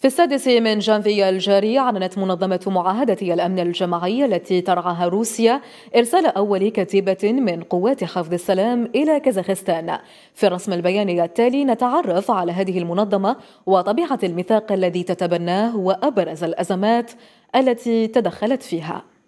في السادس من جانفي الجاري أعلنت منظمة معاهدة الأمن الجماعي التي ترعاها روسيا إرسال أول كتيبة من قوات حفظ السلام إلى كازاخستان في الرسم البياني التالي نتعرف على هذه المنظمة وطبيعة الميثاق الذي تتبناه وأبرز الأزمات التي تدخلت فيها